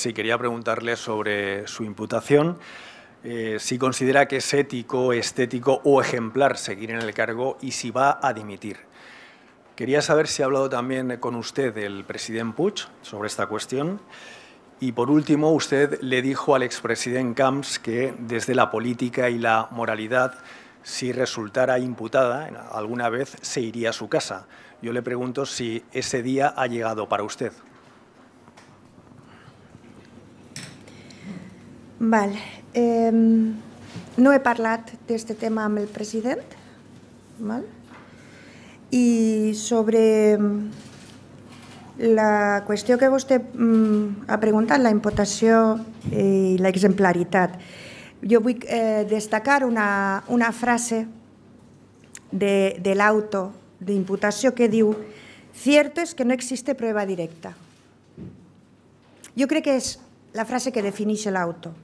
Sí, quería preguntarle sobre su imputación. Eh, si considera que es ético, estético o ejemplar seguir en el cargo y si va a dimitir. Quería saber si ha hablado también con usted el presidente Puig sobre esta cuestión. Y por último, usted le dijo al expresidente Camps que desde la política y la moralidad, si resultara imputada alguna vez, se iría a su casa. Yo le pregunto si ese día ha llegado para usted. Val. Eh, no he parlat d'aquest tema amb el president, val? i sobre la qüestió que vostè ha preguntat, la imputació eh, i l'exemplaritat. Jo vull eh, destacar una, una frase de, de l'auto d'imputació que diu «Cierto es que no existe prueba directa». Jo crec que és la frase que defineix l'auto.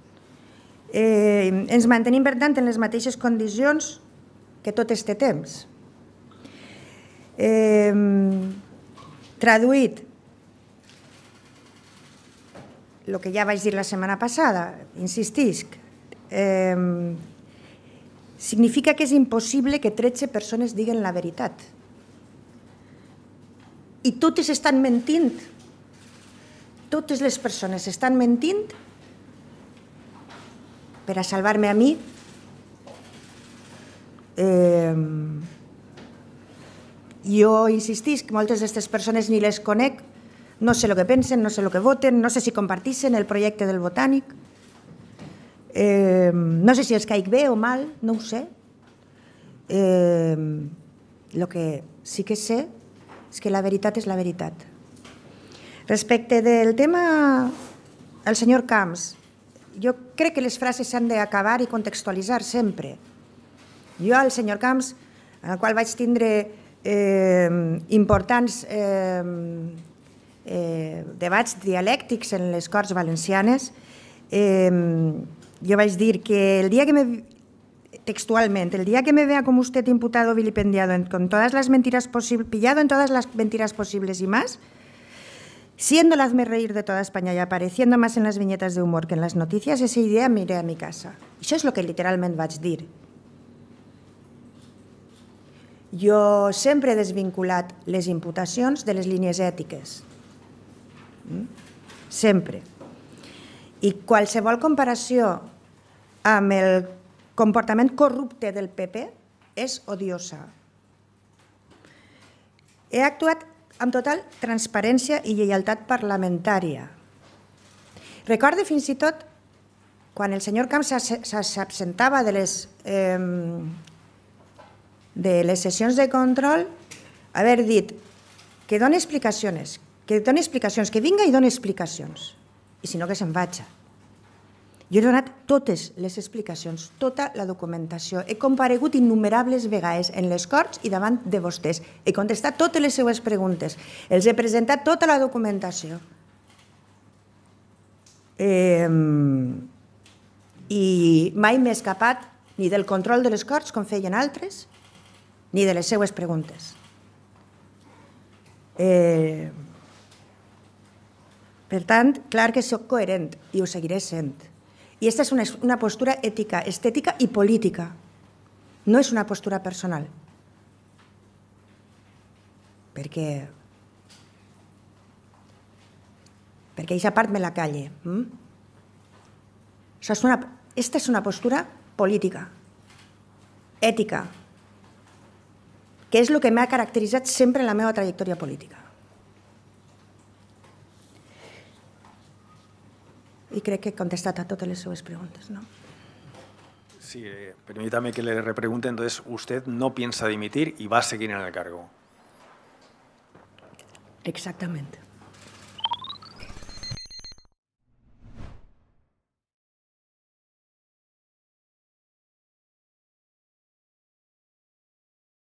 Eh, ens mantenim, per tant, en les mateixes condicions que tot este temps. Eh, traduït, el que ja vaig dir la setmana passada, insistisc, eh, significa que és impossible que 13 persones diguin la veritat. I totes estan mentint. Totes les persones estan mentint per a salvar-me a mi, eh, jo de moltes d'aquestes persones ni les conec, no sé el que pensen, no sé el que voten, no sé si comparteixen el projecte del botànic, eh, no sé si els caic bé o mal, no ho sé. Eh, lo que sí que sé és que la veritat és la veritat. Respecte del tema, el senyor Camps, jo crec que les frases s'han d'acabar i contextualitzar sempre. Jo al senyor Camps, en el qual vaig tindre eh, importants eh, eh, debats dialèctics en les Corts Valencianes, eh, jo vaig dir que el dia que me textualment, el dia que me vea com usted imputado, vilipendiado, en, con todas las mentiras posibles, pillado en todas las mentiras posibles y más, Siendo el hazme reír de toda España y apareciendo más en las viñetas de humor que en las noticias, esa idea me iré a mi casa. Això és el que literalment vaig dir. Jo sempre he desvinculat les imputacions de les línies ètiques. Mm? Sempre. I qualsevol comparació amb el comportament corrupte del PP és odiosa. He actuat amb total transparència i lleialtat parlamentària. Recorde fins i tot quan el senyor Camps s'absentava de, les, eh, de les sessions de control, haver dit que doni explicacions, que doni explicacions, que vinga i doni explicacions, i si no que se'n vaja. Jo he donat totes les explicacions, tota la documentació. He comparegut innumerables vegades en les Corts i davant de vostès. He contestat totes les seues preguntes. Els he presentat tota la documentació. I mai m'he escapat ni del control de les Corts, com feien altres, ni de les seues preguntes. Eh, per tant, clar que sóc coherent i ho seguiré sent. Y esta es una, una postura ética, estética y política. No es una postura personal. Perquè perquè aquesta part me la calle. Mm? Això és una, esta és una postura política, ètica, que és el que m'ha caracteritzat sempre en la meva trajectòria política. Y cree que he a todas las preguntas, preguntas. No? Sí, eh, permítame que le repregunte, entonces, ¿usted no piensa dimitir y va a seguir en el cargo? Exactamente.